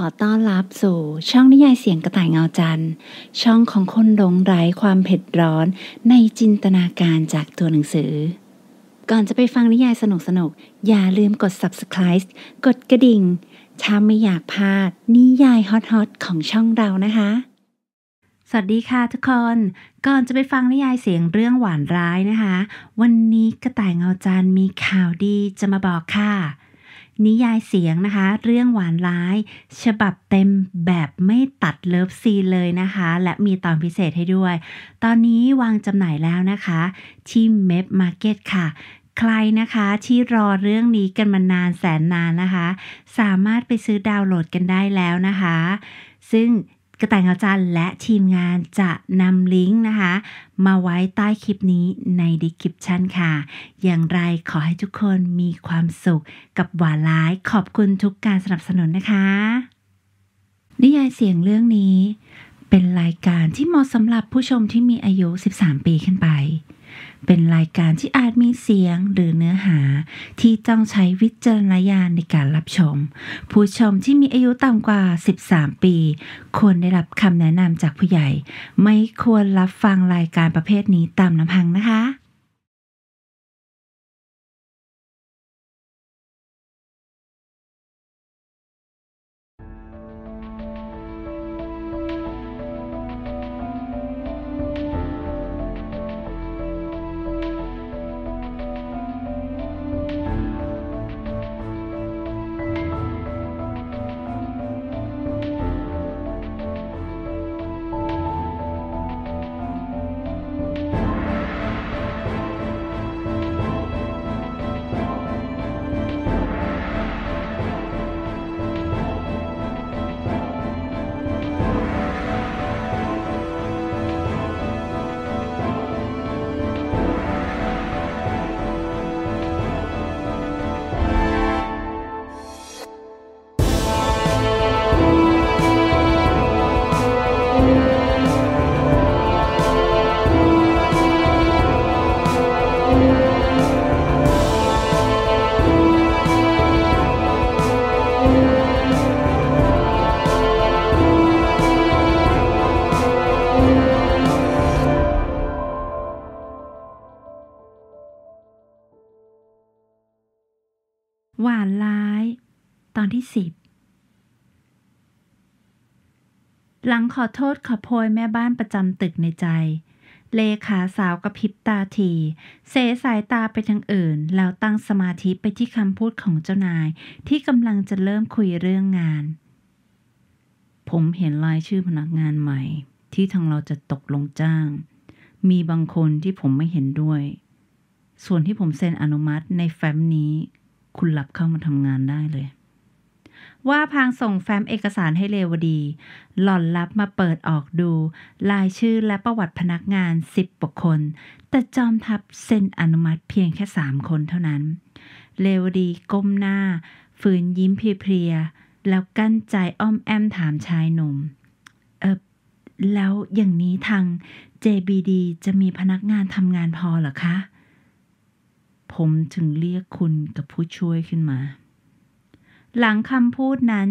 ขอต้อนรับสู่ช่องนิยายเสียงกระต่ายเงาจันทร์ช่องของคนหลงไหลความเผ็ดร้อนในจินตนาการจากตัวหนังสือ ก่อนจะไปฟังนิยายสนุกสนุกอย่าลืมกด subscribe กดกระดิ่งถ้าไม่อยากพลาดนิยายฮอตๆของช่องเรานะคะ สวัสดีค่ะทุกคน ก่อนจะไปฟังนิยายเสียงเรื่องหวานร้ายนะคะ วันนี้กระต่ายเงาจันทร์มีข่าวดีจะมาบอกค่ะนิยายเสียงนะคะ เรื่องหวานร้าย ฉบับเต็มแบบไม่ตัดเลิฟซีเลยนะคะ และมีตอนพิเศษให้ด้วย ตอนนี้วางจำหน่ายแล้วนะคะที่เมฟมาร์เก็ตค่ะ ใครนะคะที่รอเรื่องนี้กันมานานแสนนานนะคะ สามารถไปซื้อดาวน์โหลดกันได้แล้วนะคะ ซึ่งระต่าจงาจันและทีมงานจะนำลิงก์นะคะมาไว้ใต้คลิปนี้ในดีคลิปชันค่ะ อย่างไรขอให้ทุกคนมีความสุข กับหวานร้ายขอบคุณทุกการสนับสนุนนะคะ นิยายเสียงเรื่องนี้ เป็นรายการที่เหมาะสำหรับผู้ชมที่มีอายุ 13 ปีขึ้นไปเป็นรายการที่อาจมีเสียงหรือเนื้อหา ที่ต้องใช้วิจารณญาณในการรับชม ผู้ชมที่มีอายุต่ำกว่า 13 ปี ควรได้รับคำแนะนำจากผู้ใหญ่ ไม่ควรรับฟังรายการประเภทนี้ตามลำพังนะคะหลังขอโทษขอโพยแม่บ้านประจำตึกในใจ เลขาสาวกระพริบตาทีเสสายตาไปทางอื่น แล้วตั้งสมาธิไปที่คำพูดของเจ้านาย ที่กำลังจะเริ่มคุยเรื่องงาน ผมเห็นรายชื่อพนักงานใหม่ ที่ทางเราจะตกลงจ้าง มีบางคนที่ผมไม่เห็นด้วย ส่วนที่ผมเซ็นอนุมัติในแฟ้มนี้ คุณรับเข้ามาทำงานได้เลยว่าพางส่งแฟ้มเอกสารให้เลวดี หล่อนรับมาเปิดออกดู ลายชื่อและประวัติพนักงานสิบบุคคน แต่จอมทัพเซ็นอนุมัติเพียงแค่สามคนเท่านั้น เลวดีก้มหน้า ฝืนยิ้มเพลียๆ แล้วกั้นใจอ้อมแอมถามชายหนุ่ม เออแล้วอย่างนี้ทาง JBD จะมีพนักงานทำงานพอเหรอคะ ผมถึงเรียกคุณกับผู้ช่วยขึ้นมาหลังคำพูดนั้น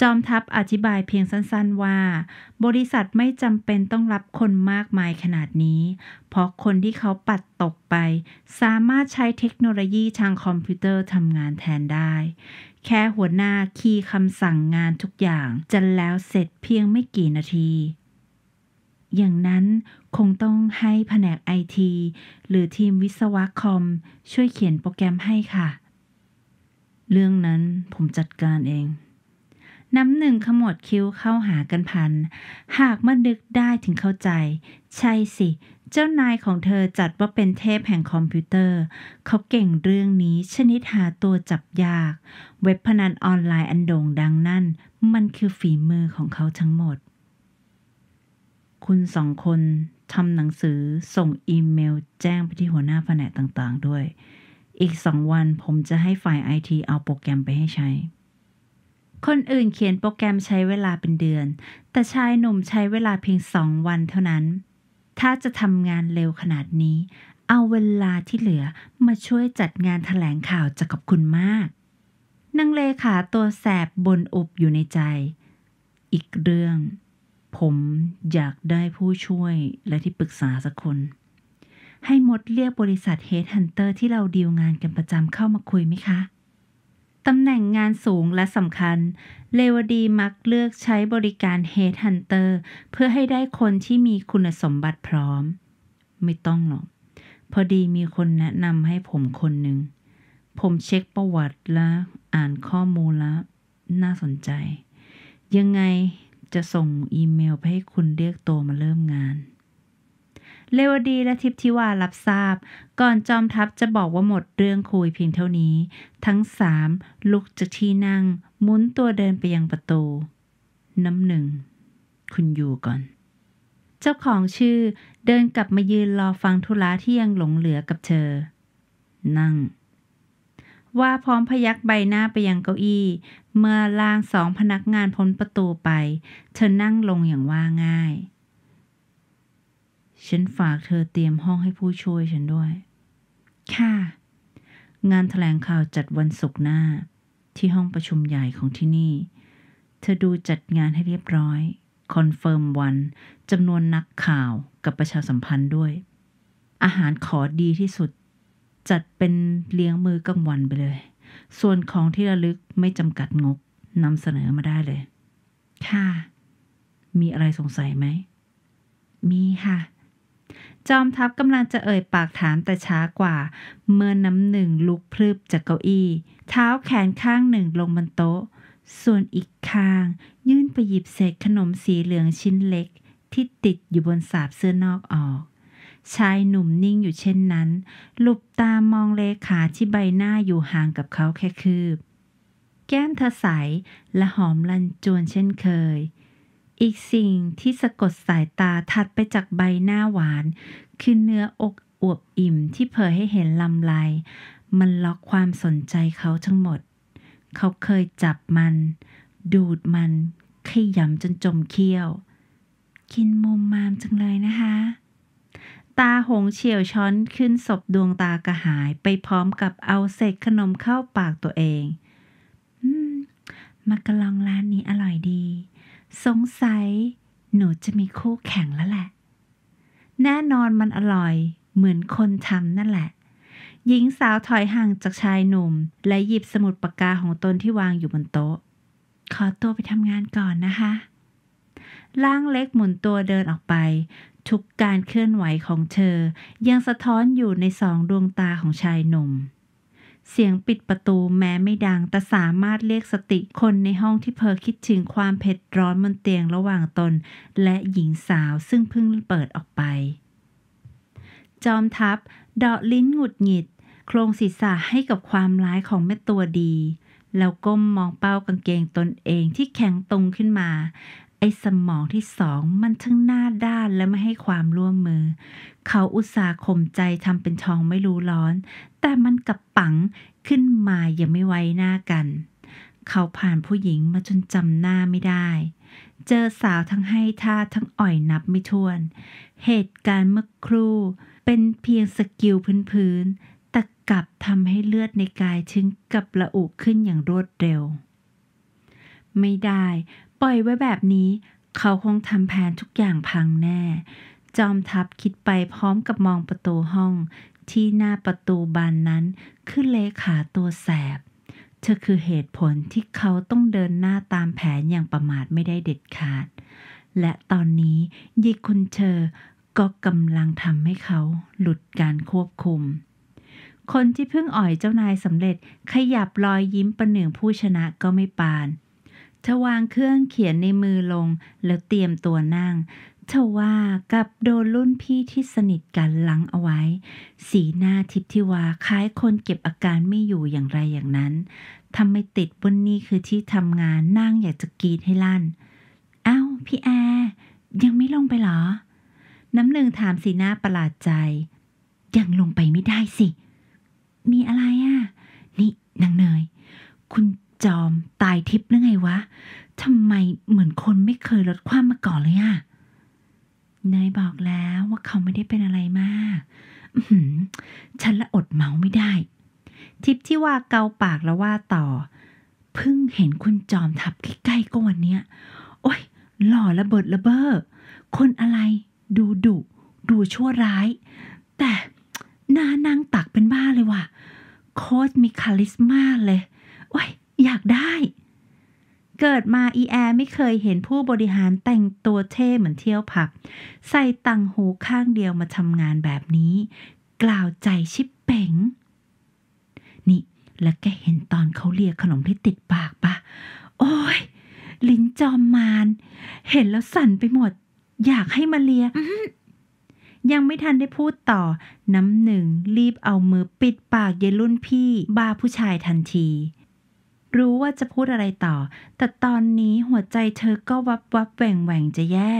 จอมทัพอธิบายเพียงสั้นๆว่า บริษัทไม่จำเป็นต้องรับคนมากมายขนาดนี้ เพราะคนที่เขาปัดตกไป สามารถใช้เทคโนโลยีทางคอมพิวเตอร์ทำงานแทนได้ แค่หัวหน้าคีย์คำสั่งงานทุกอย่างจะแล้วเสร็จเพียงไม่กี่นาที อย่างนั้นคงต้องให้แผนกไอทีหรือทีมวิศวะคอม ช่วยเขียนโปรแกรมให้ค่ะเรื่องนั้นผมจัดการเอง น้ำหนึ่งขมวดคิ้วเข้าหากันพัน หากมันดึกได้ถึงเข้าใจ ใช่สิ เจ้านายของเธอจัดว่าเป็นเทพแห่งคอมพิวเตอร์ เขาเก่งเรื่องนี้ชนิดหาตัวจับยาก เว็บพนันออนไลน์อันโด่งดังนั่น มันคือฝีมือของเขาทั้งหมด คุณสองคนทำหนังสือส่งอีเมลแจ้งไปที่หัวหน้าแผนกต่างๆ ด้วยอีกสองวันผมจะให้ฝ่ายไอทีเอาโปรแกรมไป ให้ ใช้ คนอื่นเขียนโปรแกรมใช้เวลาเป็นเดือน แต่ ชาย หนุ่มใช้เวลาเพียงสองวันเท่านั้น ถ้าจะทำงานเร็วขนาดนี้ เอาเวลาที่เหลือมาช่วยจัดงานถแถลงข่าวจะขอบคุณมาก นางเลขาตัวแสบบนอบอยู่ในใจ อีกเรื่อง ผมอยากได้ผู้ช่วยและที่ปรึกษาสักคนให้มดเรียกบริษัทเฮดฮันเตอร์ที่เราดีลงานกันประจำเข้ามาคุยไหมคะ ตำแหน่งงานสูงและสำคัญ เลวดีมักเลือกใช้บริการเฮดฮันเตอร์เพื่อให้ได้คนที่มีคุณสมบัติพร้อม ไม่ต้องหรอก พอดีมีคนแนะนำให้ผมคนหนึ่ง ผมเช็คประวัติและอ่านข้อมูลแล้วน่าสนใจ ยังไงจะส่งอีเมลไปให้คุณเรียกตัวมาเริ่มงานเลวดีและทิพทิวารับทราบ ก่อนจอมทัพจะบอกว่าหมดเรื่องคุยเพียงเท่านี้ ทั้งสามลุกจากที่นั่ง มุนตัวเดินไปยังประตู น้ำหนึ่ง คุณอยู่ก่อน เจ้าของชื่อเดินกลับมายืนรอฟังธุระที่ยังหลงเหลือกับเธอ นั่ง ว่าพร้อมพยักใบหน้าไปยังเก้าอี้เมื่อล่างสองพนักงานพ้นประตูไป เธอนั่งลงอย่างว่าง่ายฉันฝากเธอเตรียมห้องให้ผู้ช่วยฉันด้วย ค่ะ งานถแถลงข่าวจัดวันศุกร์หน้าที่ห้องประชุมใหญ่ของที่นี่ เธอดูจัดงานให้เรียบร้อย คอนเฟิร์มวัน จำนวนนักข่าวกับประชาสัมพันธ์ด้วย อาหารขอดีที่สุด จัดเป็นเลี้ยงมือกลางวันไปเลย ส่วนของที่ระลึกไม่จำกัดงบนำเสนอมาได้เลย ค่ะ มีอะไรสงสัยไหม มีค่ะจอมทัพกำลังจะเอ่ยปากถามแต่ช้ากว่า เมื่อน้ำหนึ่งลุกพลืบจากเก้าอี้ เท้าแขนข้างหนึ่งลงบนโต๊ะ ส่วนอีกข้างยื่นไปหยิบเศษขนมสีเหลืองชิ้นเล็กที่ติดอยู่บนสาบเสื้อนอกออก ชายหนุ่มนิ่งอยู่เช่นนั้นหลุบตามองเลขาที่ใบหน้าอยู่ห่างกับเขาแค่คืบ แก้มเธอใสและหอมลันจวนเช่นเคยอีกสิ่งที่สะกดสายตาถัดไปจากใบหน้าหวานคือเนื้ออกอวบอิ่มที่เผยให้เห็นลำลายมันล็อกความสนใจเขาทั้งหมด เขาเคยจับมัน ดูดมันขยำจนจมเขี้ยว กินมุมมามจังเลยนะคะ ตาหงเฉียวช้อน ขึ้นศพดวงตากระหายไปพร้อมกับเอาเศษขนมเข้าปากตัวเอง อืมมักกะลองร้านนี้อร่อยดีสงสัย หนูจะมีคู่แข่งแล้วแหละ แน่นอนมันอร่อย เหมือนคนทำนั่นแหละ หญิงสาวถอยห่างจากชายหนุ่ม และหยิบสมุดปากกาของตนที่วางอยู่บนโต๊ะ ขอตัวไปทำงานก่อนนะคะ ล่างเล็กหมุนตัวเดินออกไป ทุกการเคลื่อนไหวของเธอ ยังสะท้อนอยู่ในสองดวงตาของชายหนุ่มเสียงปิดประตูแม้ไม่ดังแต่สามารถเรียกสติคนในห้องที่เพอคิดถึงความเผ็ดร้อนบนเตียงระหว่างตน และหญิงสาวซึ่งเพิ่งเปิดออกไป จอมทัพเดาะลิ้นหงุดหงิด โครงศีรษะให้กับความร้ายของแม่ตัวดี แล้วก้มมองเป้ากางเกงตนเองที่แข็งตรงขึ้นมาไอ้สมองที่สองมันทั้งหน้าด้านและไม่ให้ความร่วมมือ เขาอุตส่าห์ข่ม ใจทำเป็นทองไม่รู้ร้อน แต่มันกับปังขึ้น มาอย่าไม่ไว้ หน้ากัน เขาผ่านผู้หญิงมาจนจำหน้าไม่ได้ เจอสาวทั้งให้ท่าทั้งอ่อยนับไม่ถ้วน เหตุการณ์เมื่อครู่เป็นเพียงสกิลพื้นๆแต่กลับทำให้เลือดในกายชึงกับระอุขึ้นอย่างรวดเร็ว ไม่ได้ปล่อยไว้แบบนี้เขาคงทำแผนทุกอย่างพังแน่ จอมทัพคิดไปพร้อมกับมองประตูห้องที่หน้าประตูบานนั้น คือเลขาตัวแสบ เธอคือเหตุผลที่เขาต้องเดินหน้าตามแผนอย่างประมาทไม่ได้เด็ดขาด และตอนนี้ยีคุณเธอ ก็กำลังทำให้เขาหลุดการควบคุม คนที่เพิ่งอ่อยเจ้านายสำเร็จขยับรอยยิ้มประหนึ่งผู้ชนะก็ไม่ปานเธอวางเครื่องเขียนในมือลง แล้วเตรียมตัวนั่งเธอว่ากับโดนรุ่นพี่ที่สนิทกันหลังเอาไว้ สีหน้าทิพทิวา คล้ายคนเก็บอาการไม่อยู่อย่างไรอย่างนั้นทำไม่ติดบนนี้ คือที่ทำงานนั่งอยากจะกรีดให้ลั่นอา้าวพี่แอร์ยังไม่ลงไปหรอ น้ำหนึ่งถามสีหน้าประหลาดใจ ยังลงไปไม่ได้สิ มีอะไรอะ่ะนี่นางเนย คุณจอม ตายทิพย์หรือไง วะ ทำไมเหมือนคนไม่เคยลดความมา ก่อน เลยอะนาย บอกแล้วว่าเขาไม่ได้เป็นอะไรมากฉันละอดเมา ไม่ได้ ทิพที่ว่าเกาปากแล้วว่าต่อ เพิ่งเห็นคุณจอมทับ ใกล้ ๆ ก็วันเนี้ย โอ้ย หล่อ ระเบิดระเบ้อ คนอะไรดูดุดู ชั่วร้าย แต่หน้านางตักเป็นบ้าเลยว่ะ โคตรมีคาลิสมาเลย โอ้ยอยากได้ เกิดมาอีแอไม่เคยเห็นผู้บริหารแต่งตัวเท่เหมือนเที่ยวผับใส่ตังหูข้างเดียวมาทำงานแบบนี้ กล่าวใจชิบเป๋ง นี่ แล้วแกเห็นตอนเขาเลียขนมที่ติดปากปะโอ้ย ลิ้นจอมมาน เห็นแล้วสั่นไปหมด อยากให้มาเลียยังไม่ทันได้พูดต่อ น้ำหนึ่ง รีบเอามือปิดปากเยลุ่นพี่ บ้าผู้ชายทันทีรู้ว่าจะพูดอะไรต่อ แต่ตอนนี้หัวใจเธอก็วับวับแหว่งแหว่งจะแย่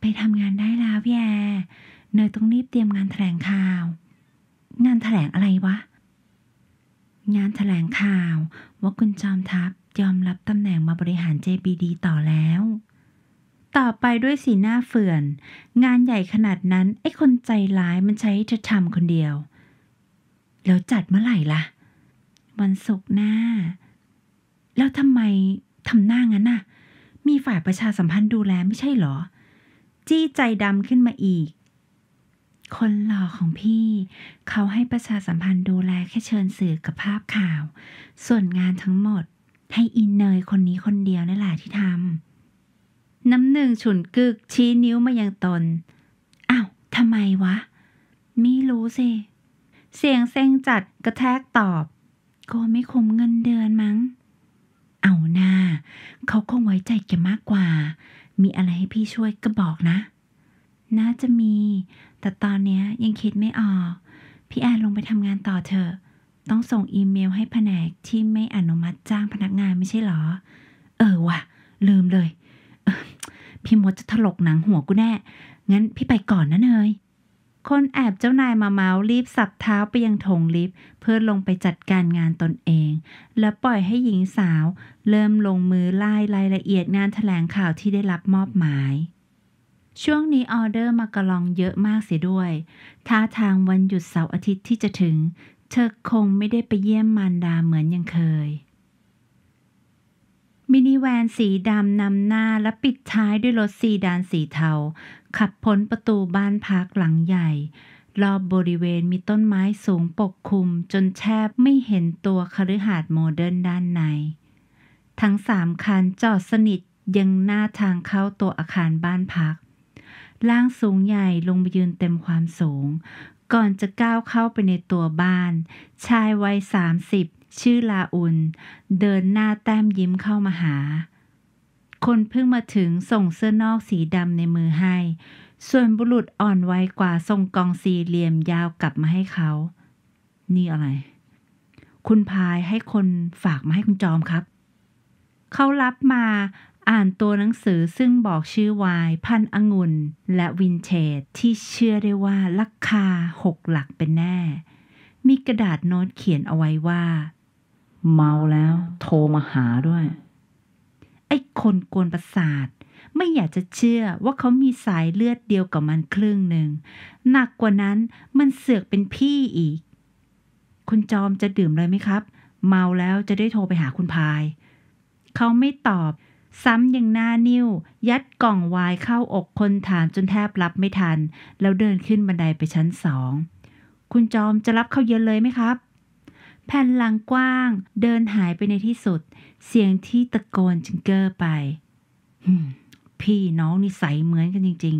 ไปทำงานได้แล้วแย่เนยต้องรีบเตรียมงานแถลงข่าว งานแถลงอะไรวะ งานแถลงข่าวว่าคุณจอมทัพยอมรับตำแหน่งมาบริหาร JBD ต่อแล้ว ต่อไปด้วยสีหน้าเฟื่อน งานใหญ่ขนาดนั้น ไอ้คนใจร้าย มันใช้เธอทำคนเดียว แล้วจัดเมื่อไหร่ละ่ะวันศุกร์หน้า แล้วทำไมทำหน้างั้นน่ะมีฝ่ายประชาสัมพันธ์ดูแลไม่ใช่หรอ จี้ใจดำขึ้นมาอีก คนหล่อของพี่ เขาให้ประชาสัมพันธ์ดูแล แค่เชิญสื่อกับภาพข่าว ส่วนงานทั้งหมดให้อินเนยคนนี้คนเดียวนี่แหละที่ทำ น้ำหนึ่งฉุนกึก ชี้นิ้วมายังตน อ้าวทำไมวะ ไม่รู้สิ เสียงเซ็งจัดกระแทกตอบก็ไม่คมเงินเดือนมั้ง เอาหน้า เขาคงไว้ใจแกมากกว่า มีอะไรให้พี่ช่วยก็บอกนะ น่าจะมี แต่ตอนเนี้ยยังคิดไม่ออก พี่แอนลงไปทำงานต่อเถอะ ต้องส่งอีเมลให้แผนกที่ไม่อนุมัติจ้างพนักงานไม่ใช่หรอ เออว่ะ ลืมเลย พี่มดจะถลกหนังหัวกูแน่ งั้นพี่ไปก่อนนะเนยคนแอบเจ้านายมาเมาส์รีบสับเท้าไปยังถงลิฟต์เพื่อลงไปจัดการงานตนเอง และปล่อยให้หญิงสาว เริ่มลงมือไล่รายละเอียดงานแถลงข่าวที่ได้รับมอบหมาย ช่วงนี้ออเดอร์มากระลองเยอะมากเสียด้วยท่าทางวันหยุดเสาร์อาทิตย์ที่จะถึง เธอคงไม่ได้ไปเยี่ยมมารดาเหมือนยังเคยแวนสีดำนำหน้าและปิดท้ายด้วยรถซีดานสีเทาขับพ้นประตูบ้านพักหลังใหญ่ รอบบริเวณมีต้นไม้สูงปกคลุมจนแทบไม่เห็นตัวคฤหาสน์โมเดิร์นด้านใน ทั้งสามคันจอดสนิทยังหน้าทางเข้าตัวอาคารบ้านพักร่างสูงใหญ่ลงไปยืนเต็มความสูง ก่อนจะก้าวเข้าไปในตัวบ้าน ชายวัยสามสิบชื่อลาอุนเดินหน้าแต้มยิ้มเข้ามาหา คนเพิ่งมาถึงส่งเสื้อนอกสีดำในมือให้ ส่วนบุรุษอ่อนไวกว่าส่งกองสี่เหลี่ยมยาวกลับมาให้เขา นี่อะไร คุณพายให้คนฝากมาให้คุณจอมครับ เขารับมาอ่านตัวหนังสือซึ่งบอกชื่อวาย พันอังุ่นและวินเทจที่เชื่อได้ว่าราคาหกหลักเป็นแน่ มีกระดาษโน้ตเขียนเอาไว้ว่าเมาแล้ว โทรมาหาด้วย ไอ้คนกวนประสาทไม่อยากจะเชื่อว่าเขามีสายเลือดเดียวกับมันครึ่งหนึ่งหนักกว่านั้นมันเสือกเป็นพี่อีก คุณจอมจะดื่มเลยไหมครับ เมาแล้วจะได้โทรไปหาคุณพายเขาไม่ตอบ ซ้ำยังหน้านิ้ว ยัดกล่องวายเข้าอกคนถามจนแทบรับไม่ทัน แล้วเดินขึ้นบันไดไปชั้นสองคุณจอมจะรับเขาเย็นเลยไหมครับแผ่นหลังกว้าง เดินหายไปในที่สุด เสียงที่ตะโกนจิงเกอร์ไป พี่น้องนิสัยเหมือนกันจริง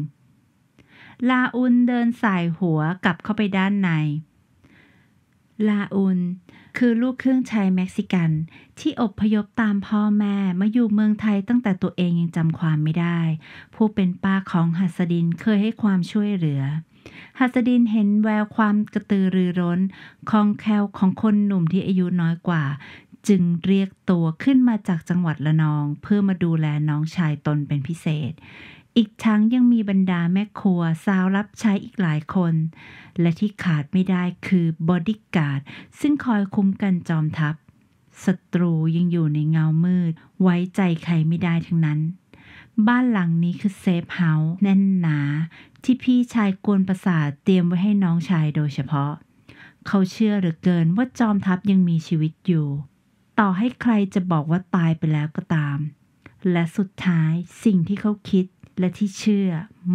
ๆ ลาอุนเดินสายหัวกลับเข้าไปด้านใน ลาอุนคือลูกเครื่องชายเม็กซิกันที่อบพยพตามพ่อแม่มาอยู่เมืองไทยตั้งแต่ตัวเองยังจำความไม่ได้ ผู้เป็นป้าของหัสดินเคยให้ความช่วยเหลือหัสดินเห็นแววความกระตือรือร้นคองแคลวของคนหนุ่มที่อายุน้อยกว่า จึงเรียกตัวขึ้นมาจากจังหวัดละนอง เพื่อมาดูแลน้องชายตนเป็นพิเศษ อีกทั้งยังมีบรรดาแม่ครัว สาวรับใช้อีกหลายคน และที่ขาดไม่ได้คือบอดี้การ์ดซึ่งคอยคุ้มกันจอมทัพศัตรูยังอยู่ในเงามืด ไว้ใจใครไม่ได้ทั้งนั้น บ้านหลังนี้คือเซฟเฮาส์แน่นหนาที่พี่ชายกวนประสาทเตรียมไว้ให้น้องชายโดยเฉพาะ เขาเชื่อเหลือเกินว่าจอมทัพยังมีชีวิตอยู่ ต่อให้ใครจะบอกว่าตายไปแล้วก็ตาม และสุดท้ายสิ่งที่เขาคิดและที่เชื่อ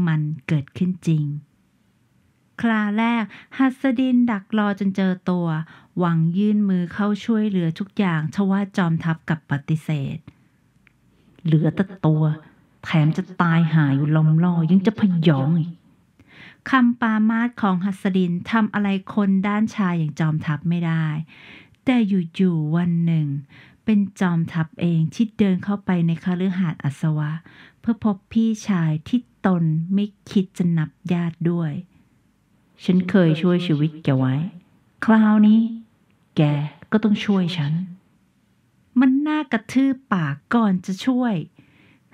มันเกิดขึ้นจริง คราแรก หัสดินดักรอจนเจอตัว หวังยื่นมือเข้าช่วยเหลือทุกอย่างชว่าจอมทัพกับปฏิเสธ เหลือแต่ตัว แถมจะตายหายอยู่ลมล่อยังจะพยองอีกคำปามาดของหัสดินทำอะไรคนด้านชายอย่างจอมทัพไม่ได้ แต่อยู่ๆวันหนึ่ง เป็นจอมทัพเองที่เดินเข้าไปในคฤหาสน์อัศวะ เพื่อพบพี่ชายที่ตนไม่คิดจะนับญาติด้วย ฉันเคยช่วยชีวิตแกไว้ คราวนี้ แกก็ต้องช่วยฉัน มันน่ากระทืบปากก่อนจะช่วย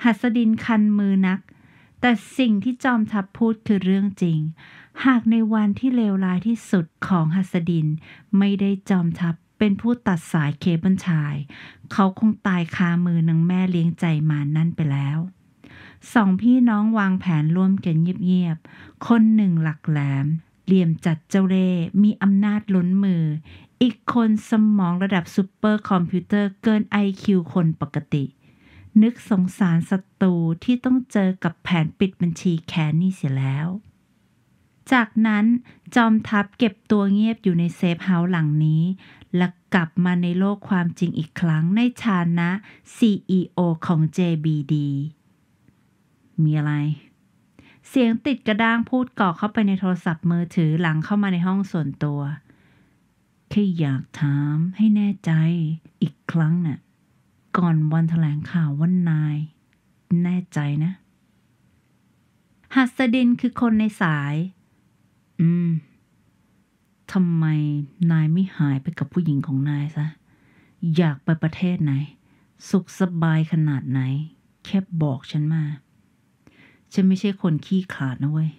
หัสดินคันมือนักแต่สิ่งที่จอมทัพพูดคือเรื่องจริง หากในวันที่เลวร้ายที่สุดของหัสดินไม่ได้จอมทัพเป็นผู้ตัดสายเคเบิลชาย เขาคงตายคามือนังแม่เลี้ยงใจมานั่นไปแล้ว สองพี่น้องวางแผนร่วมกันเงียบๆคนหนึ่งหลักแหลมเหลี่ยมจัดเจ้าเล่มีอำนาจล้นมือ อีกคนสมองระดับซูเปอร์คอมพิวเตอร์เกินไอคิวคนปกตินึกสงสารศัตรูที่ต้องเจอกับแผนปิดบัญชีแคนนี่เสียแล้ว จากนั้นจอมทัพเก็บตัวเงียบอยู่ในเซฟเฮาส์หลังนี้ และกลับมาในโลกความจริงอีกครั้งในฐานะ CEO ของ JBD มีอะไร เสียงติดกระด้างพูดก่อเข้าไปในโทรศัพท์มือถือหลังเข้ามาในห้องส่วนตัว แค่อยากถามให้แน่ใจอีกครั้งนะ่ะก่อน วันแถลงข่าวว่านาย แน่ใจนะ หัสดิน คือคนในสาย อืม ทำไมนายไม่หายไปกับผู้หญิงของนาย ซะ อยากไปประเทศไหน สุขสบายขนาดไหน แค่ บอก ฉัน มา ฉัน ไม่ใช่คนขี้ขลาด นะ เว้ย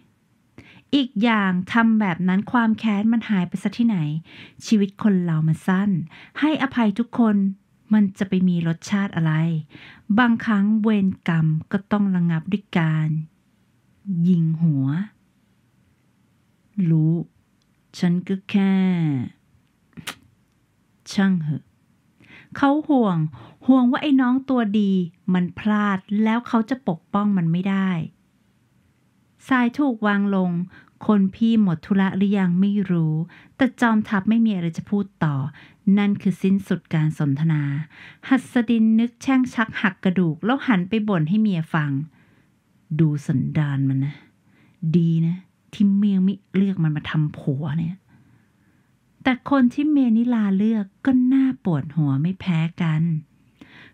อีกอย่างทำแบบนั้นความแค้น มันหายไปซะที่ไหน ชีวิตคนเรามันสั้น ให้อภัยทุกคนมันจะไปมีรสชาติอะไร บางครั้งเวรกรรมก็ต้องระงงับด้วยการ ยิงหัว รู้ ฉันก็แค่ช่างเหอะเขาห่วง ห่วงว่าไอ้น้องตัวดี มันพลาดแล้วเขาจะปกป้องมันไม่ได้ทรายถูกวางลง คนพี่หมดธุระหรือยังไม่รู้ แต่จอมทัพไม่มีอะไรจะพูดต่อนั่นคือสิ้นสุดการสนทนา หัสดินนึกแช่งชักหักกระดูกแล้วหันไปบ่นให้เมียฟัง ดูสันดานมันนะ ดีนะ ที่เมียไม่เลือกมันมาทำผัวเนี่ย แต่คนที่เมนิลาเลือกก็น่าปวดหัวไม่แพ้กัน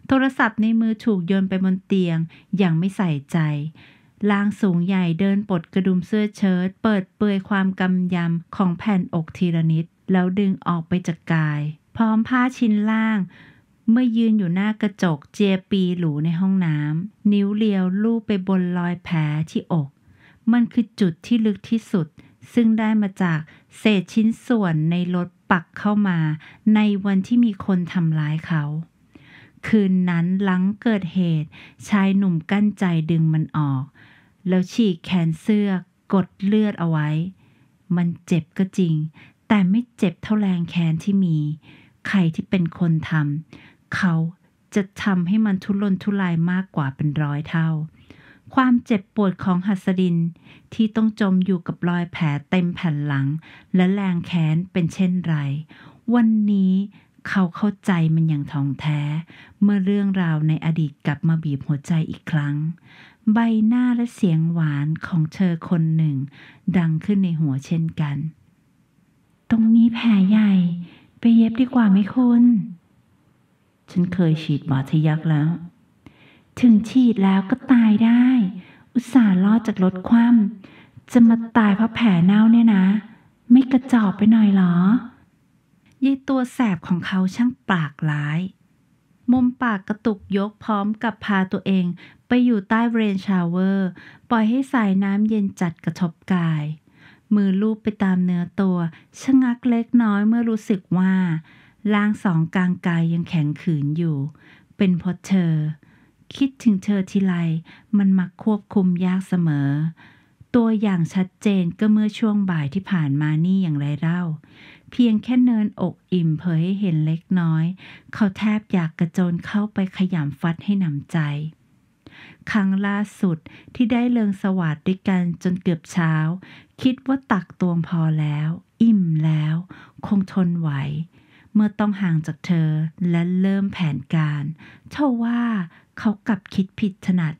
โทรศัพท์ในมือถูกโยนไปบนเตียง อย่างไม่ใส่ใจล่างสูงใหญ่เดินปลดกระดุมเสื้อเชิ้ตเปิดเปื่อยความกำยำของแผ่นอกทีรนิดแล้วดึงออกไปจากกายพร้อมผ้าชิ้นล่าง เมื่อยืนอยู่หน้ากระจกเจียปีหลูในห้องน้ำนิ้วเลียวลูบไปบนรอยแผลที่อก มันคือจุดที่ลึกที่สุด ซึ่งได้มาจากเศษชิ้นส่วนในรถปักเข้ามา ในวันที่มีคนทำร้ายเขา คืนนั้นหลังเกิดเหตุชายหนุ่มกั้นใจดึงมันออก แล้วฉีกแขนเสื้อกดเลือดเอาไว้ มันเจ็บก็จริง แต่ไม่เจ็บเท่าแรงแขนที่มีใครที่เป็นคนทำเขาจะทำให้มันทุรนทุรายมากกว่าเป็นร้อยเท่า ความเจ็บปวดของหัสดินที่ต้องจมอยู่กับรอยแผลเต็มแผ่นหลังและแรงแค้นเป็นเช่นไรวันนี้เขาเข้าใจมันอย่างท่องแท้ เมื่อเรื่องราวในอดีตกลับมาบีบหัวใจอีกครั้ง ใบหน้าและเสียงหวานของเธอคนหนึ่ง ดังขึ้นในหัวเช่นกัน ตรงนี้แผลใหญ่ไปเย็บดีกว่าไหมคุณ ฉันเคยฉีดหมอทยักแล้ว ถึงฉีดแล้วก็ตายได้ อุตส่าห์รอดจากรถคว่ำจะมาตายเพราะแผลเน่าเนี่ยนะ ไม่กระจอกไปหน่อยหรอ ยี่ตัวแสบของเขาช่างปากร้าย มุมปากกระตุกยกพร้อมกับพาตัวเอง ไปอยู่ใต้เรนชาวเวอร์ ปล่อยให้สายน้ำเย็นจัดกระทบกายมือลูบไปตามเนื้อตัวชะงักเล็กน้อยเมื่อรู้สึกว่าล่างสองกลางกายยังแข็งขืนอยู่ เป็นเพราะเธอ คิดถึงเธอทีไรมันมักควบคุมยากเสมอ ตัวอย่างชัดเจนก็เมื่อช่วงบ่ายที่ผ่านมานี่อย่างไรเล่าเพียงแค่เนินอกอิ่มเผยให้เห็นเล็กน้อย เขาแทบอยากกระโจนเข้าไปขยำฟัดให้นำใจ ครั้งล่าสุดที่ได้เลิงสวัสดด้วยกันจนเกือบเช้าคิดว่าตักตวงพอแล้ว อิ่มแล้ว คงทนไหว เมื่อต้องห่างจากเธอและเริ่มแผนการเท่าว่าเขากลับคิดผิดถนัด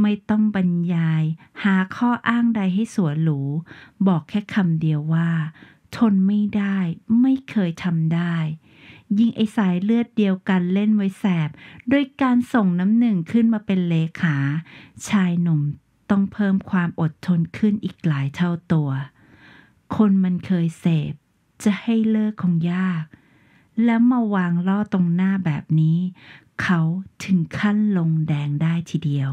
ไม่ต้องบรรยาย หาข้ออ้างใดให้สวนหรูบอกแค่คำเดียวว่า ทนไม่ได้ไม่เคยทำได้ ยิงไอสายเลือดเดียวกันเล่นไว้แสบ โดยการส่งน้ำหนึ่งขึ้นมาเป็นเลขา ชายหนุ่มต้องเพิ่มความอดทนขึ้นอีกหลายเท่าตัว คนมันเคยเสพจะให้เลิกคงยาก แล้วมาวางล่อตรงหน้าแบบนี้ เขาถึงขั้นลงแดงได้ทีเดียว